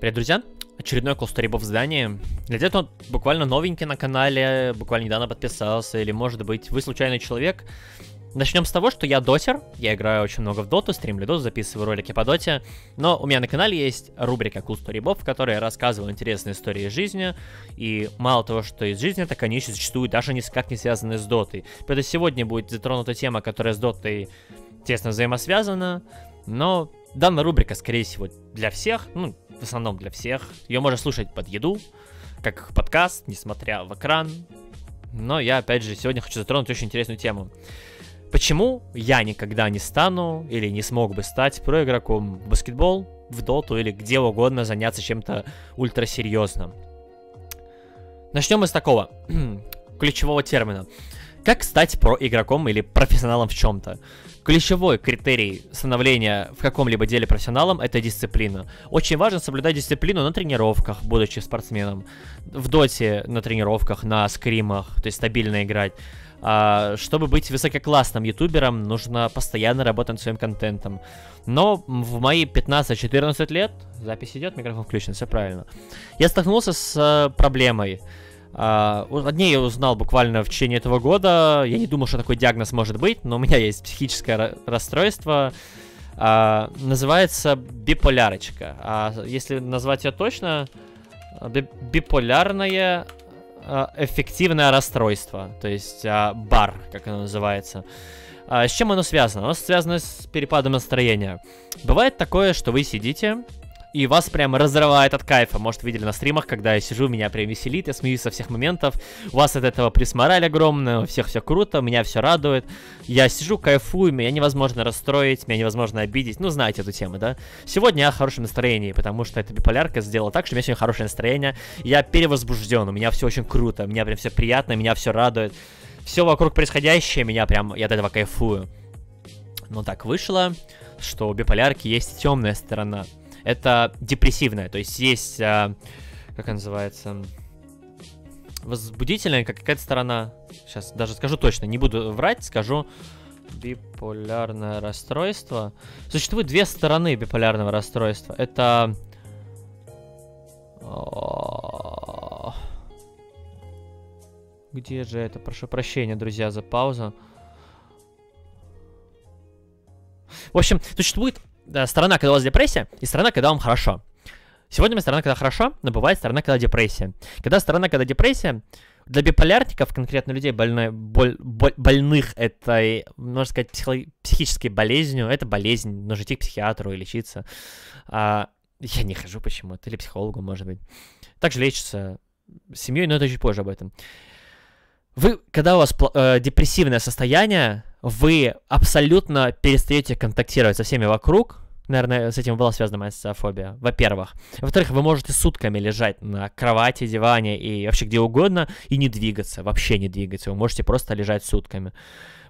Привет, друзья! Очередной колсторибов здание. Для тех, кто буквально новенький на канале, буквально недавно подписался, или, может быть, вы случайный человек, Начнем с того, что я дотер, я играю очень много в доту, стримлю доту, записываю ролики по доте, но у меня на канале есть рубрика Cool Story в которой я рассказываю интересные истории из жизни, и мало того, что из жизни, так они еще зачастую даже никак не связаны с дотой. Поэтому сегодня будет затронута тема, которая с дотой тесно взаимосвязана, но данная рубрика, скорее всего, для всех, ну, в основном для всех. Ее можно слушать под еду, как подкаст, несмотря в экран. Но я, опять же, сегодня хочу затронуть очень интересную тему. Почему я никогда не стану или не смог бы стать проигроком в баскетбол, в доту или где угодно заняться чем-то ультрасерьезным? Начнем мы с такого ключевого термина. Как стать про-игроком или профессионалом в чем-то? Ключевой критерий становления в каком-либо деле профессионалом – это дисциплина. Очень важно соблюдать дисциплину на тренировках, будучи спортсменом. В доте на тренировках, на скримах, то есть стабильно играть. А, чтобы быть высококлассным ютубером, нужно постоянно работать над своим контентом. Но в мои 15-14 лет, запись идет, микрофон включен, все правильно, я столкнулся с э, проблемой – а, О ней я узнал буквально в течение этого года. Я не думал, что такой диагноз может быть, но у меня есть психическое расстройство. А, называется биполярочка. А если назвать ее точно, биполярное а, эффективное расстройство, то есть бар, как оно называется. С чем оно связано? Оно связано с перепадом настроения. Бывает такое, что вы сидите, и вас прям разрывает от кайфа. Может, видели на стримах, когда я сижу, меня прям веселит, я смеюсь со всех моментов, у вас от этого пресс-мораль у всех все круто, меня все радует, я сижу, кайфую, меня невозможно расстроить, меня невозможно обидеть, ну, знаете эту тему, да? Сегодня я в хорошем настроении, потому что эта биполярка сделала так, что у меня сегодня хорошее настроение, я перевозбужден, у меня все очень круто, у меня прям все приятно, меня все радует, все вокруг происходящее, меня прям, я от этого кайфую. Но ну так вышло, что у биполярки есть темная сторона – это депрессивная, то есть есть, а, как она называется, возбудительная какая-то сторона, сейчас даже скажу точно, не буду врать, скажу биполярное расстройство. Существует две стороны биполярного расстройства. Это а, где же это? Прошу прощения, друзья, за паузу. В общем, существует Э, страна, когда у вас депрессия, и страна, когда вам хорошо. Сегодня мы страна, когда хорошо, но бывает страна, когда депрессия. Когда страна, когда депрессия, для биполярников, конкретно людей больной, боль, боль, больных этой, можно сказать, психо, психической болезнью, это болезнь, нужно идти к психиатру и лечиться. А, я не хожу почему-то, или психологу, может быть. Также лечится семьей, но это чуть позже об этом. Вы, когда у вас э, депрессивное состояние, вы абсолютно перестаете контактировать со всеми вокруг. Наверное, с этим была связана моя социофобия, во-первых. Во-вторых, вы можете сутками лежать на кровати, диване и вообще где угодно и не двигаться, вообще не двигаться. Вы можете просто лежать сутками.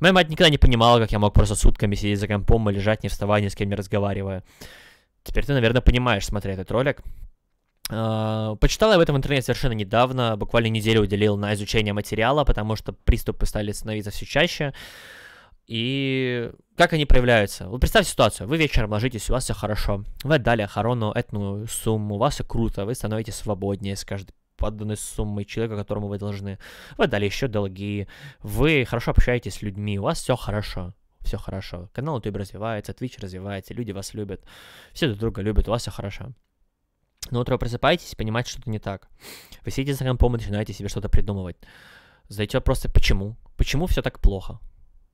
Моя мать никогда не понимала, как я мог просто сутками сидеть за компом и лежать, не вставая, ни с кем не разговаривая. Теперь ты, наверное, понимаешь, смотря этот ролик. Uh, а, почитал я в этом интернете совершенно недавно, буквально неделю уделил на изучение материала, потому что приступы стали становиться все чаще. Uh, и как они проявляются? Вот представьте ситуацию. Вы вечером ложитесь, у вас все хорошо. Вы отдали охорону эту сумму, у вас все круто, вы становитесь свободнее с каждой подданной суммой человека, которому вы должны. Вы отдали еще долги, вы хорошо общаетесь с людьми, у вас все хорошо. Все хорошо. Канал YouTube развивается, Twitch развивается, люди вас любят, все друг друга любят, у вас все хорошо. Но утро просыпаетесь и понимаете, что-то не так. Вы сидите за компом и начинаете себе что-то придумывать. Задаете вопрос а почему? Почему все так плохо?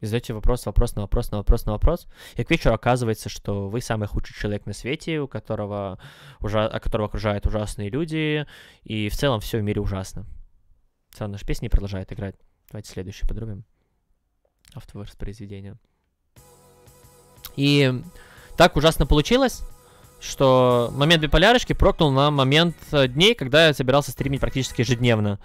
и задаете вопрос, вопрос на вопрос на вопрос на вопрос, и к вечеру оказывается, что вы самый худший человек на свете, у которого, ужа... которого окружают ужасные люди, и в целом все в мире ужасно. Все, наша песня продолжает играть. Давайте следующий подрубим. Автовоспроизведение. И так ужасно получилось, что момент биполярочки прокнул на момент дней, когда я собирался стримить практически ежедневно.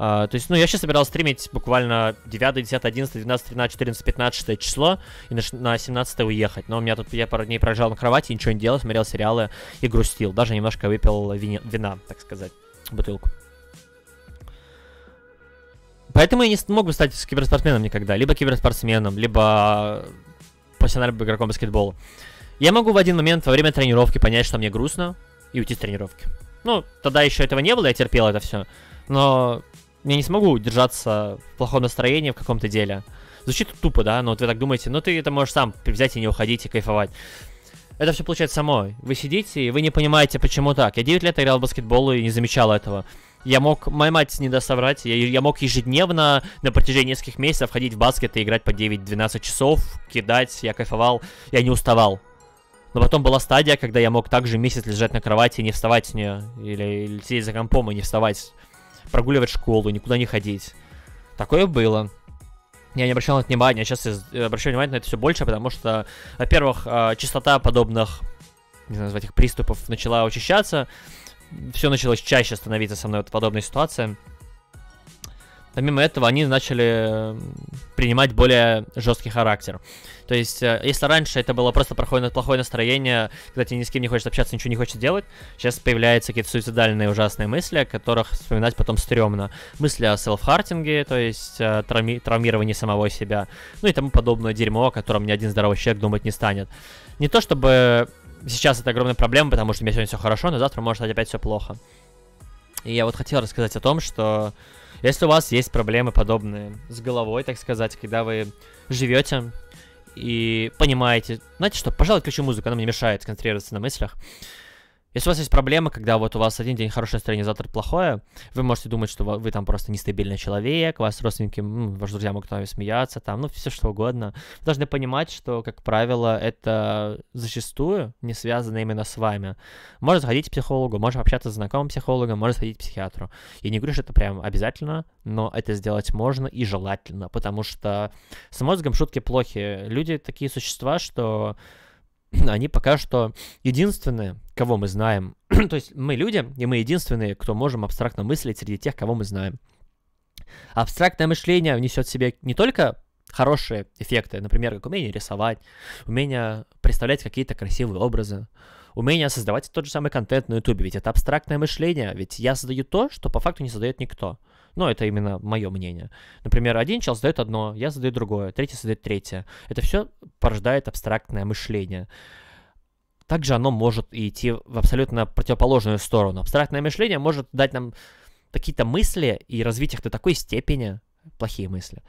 А, то есть, ну, я сейчас собирался стримить буквально 9, 10, 11, 12, 13, 14, 15 число и на, на 17 уехать. Но у меня тут, я пару дней пролежал на кровати, ничего не делал, смотрел сериалы и грустил. Даже немножко выпил вини, вина, так сказать, бутылку. Поэтому я не смог бы стать киберспортсменом никогда. Либо киберспортсменом, либо профессиональным игроком баскетбола. Я могу в один момент во время тренировки понять, что мне грустно, и уйти с тренировки. Ну, тогда еще этого не было, я терпел это все. Но я не смогу держаться в плохом настроении в каком-то деле. Звучит тупо, да, но вот вы так думаете, но «Ну, ты это можешь сам взять и не уходить и кайфовать. Это все получается само. Вы сидите, и вы не понимаете, почему так. Я 9 лет играл в баскетбол и не замечал этого. Я мог, моя мать не даст соврать, я, я мог ежедневно на протяжении нескольких месяцев ходить в баскет и играть по 9-12 часов, кидать, я кайфовал, я не уставал. Но потом была стадия, когда я мог также месяц лежать на кровати и не вставать с нее, или, или сидеть за компом и не вставать прогуливать школу, никуда не ходить. Такое было. Я не обращал на это внимания, сейчас я э, обращаю внимание на это все больше, потому что, во-первых, а, частота подобных, не знаю, назвать их приступов начала учащаться, все началось чаще становиться со мной вот подобная ситуация помимо этого, они начали принимать более жесткий характер. То есть, э, если раньше это было просто плохое настроение, когда тебе ни с кем не хочешь общаться, ничего не хочешь делать, сейчас появляются какие-то суицидальные ужасные мысли, о которых вспоминать потом стрёмно. Мысли о селф-хартинге, то есть травми- травмировании самого себя, ну и тому подобное дерьмо, о котором ни один здоровый человек думать не станет. Не то чтобы сейчас это огромная проблема, потому что у меня сегодня все хорошо, но завтра может стать опять все плохо. И я вот хотел рассказать о том, что если у вас есть проблемы подобные с головой, так сказать, когда вы живете и понимаете, знаете что, пожалуй, включу музыку, она мне мешает концентрироваться на мыслях. Если у вас есть проблемы, когда вот у вас один день хорошее настроение, завтра плохое, вы можете думать, что вы, вы там просто нестабильный человек, у вас родственники, м, ваши друзья могут там смеяться, там, ну, все что угодно. Вы должны понимать, что, как правило, это зачастую не связано именно с вами. Можно сходить к психологу, можно общаться с знакомым психологом, можно сходить к психиатру. Я не говорю, что это прям обязательно, но это сделать можно и желательно, потому что с мозгом шутки плохи. Люди такие существа, что они пока что единственные, кого мы знаем. То есть мы люди, и мы единственные, кто можем абстрактно мыслить среди тех, кого мы знаем. Абстрактное мышление несет в себе не только хорошие эффекты, например, как умение рисовать, умение представлять какие-то красивые образы, умение создавать тот же самый контент на YouTube, ведь это абстрактное мышление, ведь я создаю то, что по факту не создает никто. Но это именно мое мнение. Например, один человек задает одно, я задаю другое, третий задает третье. Это все порождает абстрактное мышление. Также оно может идти в абсолютно противоположную сторону. Абстрактное мышление может дать нам какие-то мысли и развить их до такой степени, плохие мысли,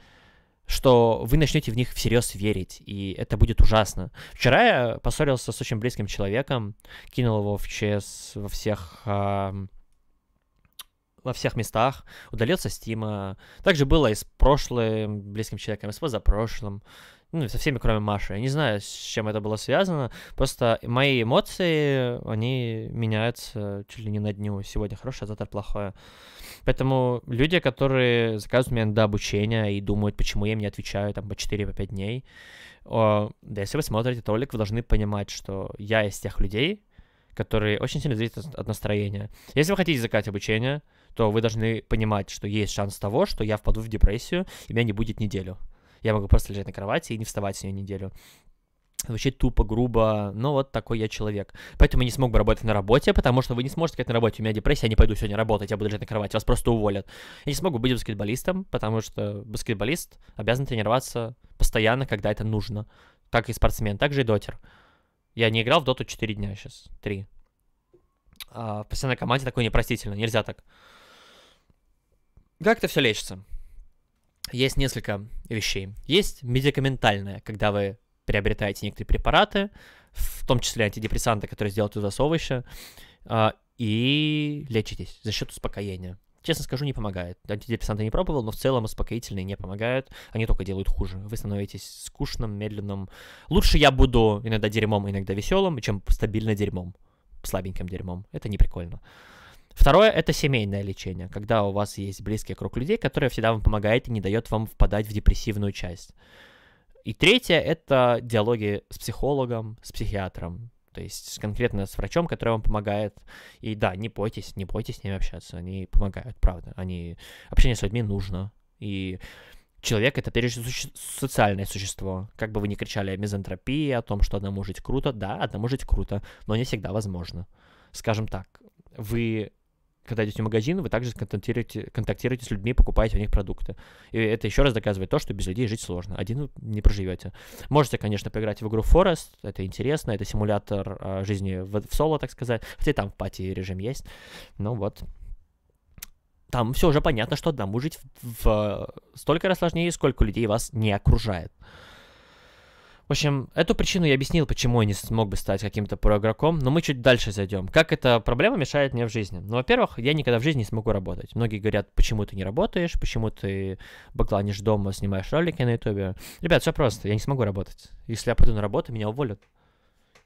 что вы начнете в них всерьез верить, и это будет ужасно. Вчера я поссорился с очень близким человеком, кинул его в ЧС во всех э, во всех местах, удалился Стима. Также было и с прошлым близким человеком, и с позапрошлым. Ну, со всеми, кроме Маши. Я не знаю, с чем это было связано. Просто мои эмоции, они меняются чуть ли не на дню. Сегодня хорошее, а завтра плохое. Поэтому люди, которые заказывают меня до обучения и думают, почему я им не отвечаю там по 4-5 по дней, о, да если вы смотрите этот ролик, вы должны понимать, что я из тех людей, которые очень сильно зависят от настроения. Если вы хотите заказать обучение, то вы должны понимать, что есть шанс того, что я впаду в депрессию, и меня не будет неделю. Я могу просто лежать на кровати и не вставать с нее неделю. Звучит тупо, грубо, но вот такой я человек. Поэтому я не смог бы работать на работе, потому что вы не сможете сказать на работе, у меня депрессия, я не пойду сегодня работать, я буду лежать на кровати, вас просто уволят. Я не смогу быть баскетболистом, потому что баскетболист обязан тренироваться постоянно, когда это нужно. как и спортсмен, так же и дотер. Я не играл в доту 4 дня сейчас, 3. А в постоянной команде такое непростительно, нельзя так. Как это все лечится? Есть несколько вещей. Есть медикаментальное, когда вы приобретаете некоторые препараты, в том числе антидепрессанты, которые сделают из вас овощи, а, и лечитесь за счет успокоения. Честно скажу, не помогает. Антидепрессанты не пробовал, но в целом успокоительные не помогают. Они только делают хуже. Вы становитесь скучным, медленным. Лучше я буду иногда дерьмом, иногда веселым, чем стабильно дерьмом. Слабеньким дерьмом. Это не прикольно. Uh, Второе – это семейное лечение, когда у вас есть близкий круг людей, которые всегда вам помогают и не дает вам впадать в депрессивную часть. И третье – это диалоги с психологом, с психиатром, то есть конкретно с врачом, который вам помогает. И да, не бойтесь, не бойтесь с ними общаться, они помогают, правда. Они... Общение с людьми нужно. И человек — это прежде всего социальное существо. Как бы вы ни кричали о мизантропии, о том, что одному жить круто, да, одному жить круто, но не всегда возможно. Скажем так, вы когда идете в магазин, вы также контактируете, контактируете с людьми, покупаете у них продукты. И это еще раз доказывает то, что без людей жить сложно. Один вы не проживете. Можете, конечно, поиграть в игру Forest, это интересно, это симулятор э, жизни в, в соло, так сказать. Хотя там в пати режим есть. Ну вот. Там все уже понятно, что одному жить в, в э, столько раз сложнее, сколько людей вас не окружает. В общем, эту причину я объяснил, почему я не смог бы стать каким-то проигроком, но мы чуть дальше зайдем. Как эта проблема мешает мне в жизни? Ну, во-первых, я никогда в жизни не смогу работать. Многие говорят, почему ты не работаешь, почему ты бакланишь дома, снимаешь ролики на ютубе. Ребят, все просто, я не смогу работать. Если я пойду на работу, меня уволят.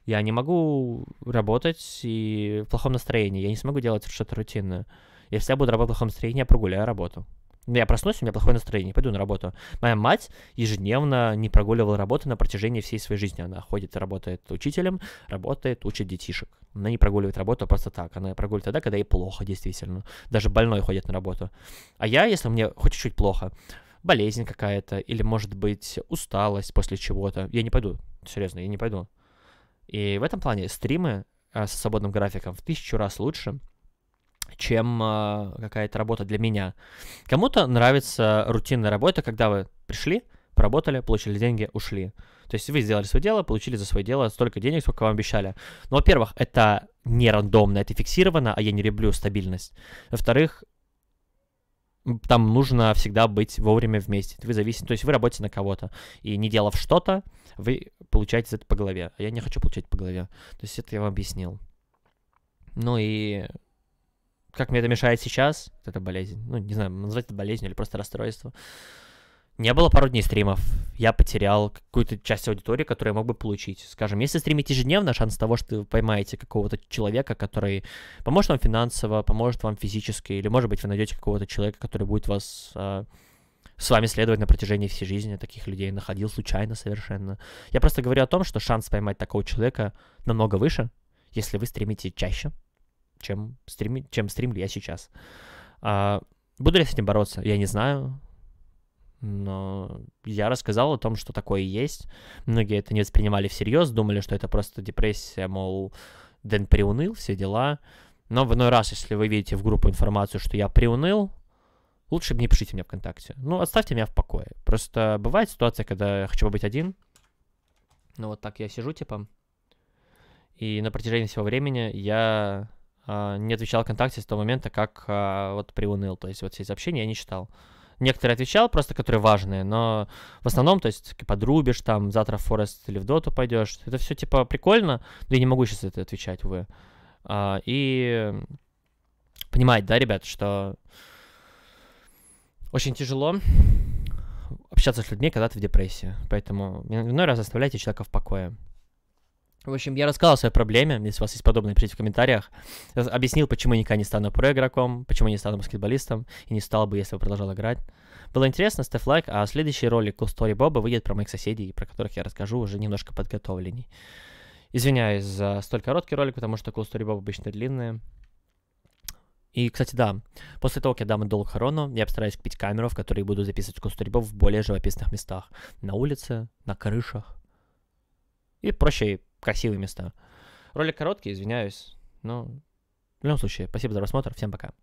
Я не могу работать и в плохом настроении, я не смогу делать что-то рутинное. Если я буду работать в плохом настроении, я прогуляю работу. Я проснусь, у меня плохое настроение, пойду на работу. Моя мать ежедневно не прогуливала работу на протяжении всей своей жизни. Она ходит, работает учителем, работает, учит детишек. Она не прогуливает работу а просто так. Она прогуливает тогда, когда ей плохо, действительно. Даже больной ходит на работу. А я, если мне хоть чуть-чуть плохо, болезнь какая-то, или, может быть, усталость после чего-то, я не пойду. Серьезно, я не пойду. И в этом плане стримы э, со свободным графиком в тысячу раз лучше — чем э, какая-то работа для меня. Кому-то нравится рутинная работа, когда вы пришли, поработали, получили деньги, ушли. То есть вы сделали свое дело, получили за свое дело столько денег, сколько вам обещали. Но, во-первых, это не рандомно, это фиксировано, а я не люблю стабильность. Во-вторых, там нужно всегда быть вовремя вместе. Вы зависите, то есть вы работаете на кого-то. И не делав что-то, вы получаете это по голове. А я не хочу получать по голове. То есть это я вам объяснил. Ну и как мне это мешает сейчас, эта болезнь, ну, не знаю, назвать это болезнью или просто расстройство, не было пару дней стримов. Я потерял какую-то часть аудитории, которую я мог бы получить. Скажем, если стримить ежедневно, шанс того, что вы поймаете какого-то человека, который поможет вам финансово, поможет вам физически, или, может быть, вы найдете какого-то человека, который будет вас а, с вами следовать на протяжении всей жизни. Таких людей находил случайно совершенно. Я просто говорю о том, что шанс поймать такого человека намного выше, если вы стримите чаще, чем, стрим, чем стримлю я сейчас. А, буду ли я с этим бороться, я не знаю. Но я рассказал о том, что такое есть. Многие это не воспринимали всерьез, думали, что это просто депрессия, мол, Дэн приуныл, все дела. Но в иной раз, если вы видите в группу информацию, что я приуныл, лучше не пишите мне ВКонтакте. Ну, оставьте меня в покое. Просто бывает ситуация, когда я хочу побыть один. Ну, вот так я сижу, типа. И на протяжении всего времени я а, не отвечал ВКонтакте с того момента, как а, вот приуныл. То есть вот все эти сообщения я не читал. Некоторые отвечал, просто которые важные, но в основном, то есть, типа, подрубишь там, завтра в Форест или в Доту пойдешь. Это все, типа, прикольно, но я не могу сейчас это отвечать, увы. А, и понимать, да, ребят, что очень тяжело общаться с людьми, когда ты в депрессии. Поэтому иной раз оставляйте человека в покое. В общем, я рассказал о своей проблеме, если у вас есть подобные, пишите в комментариях. Я объяснил, почему я никогда не стану проигроком, почему я не стану баскетболистом, и не стал бы, если бы продолжал играть. Было интересно, ставь лайк, а следующий ролик Cool Story Боба выйдет про моих соседей, про которых я расскажу уже немножко подготовленней. Извиняюсь за столь короткий ролик, потому что Cool Story Bob обычно длинные. И, кстати, да, после того, как я дам долг Харону, я постараюсь купить камеру, в которой буду записывать Cool Story Bob в более живописных местах. На улице, на крышах и проще красивые места. Ролик короткий, извиняюсь, но в любом случае, спасибо за просмотр, всем пока.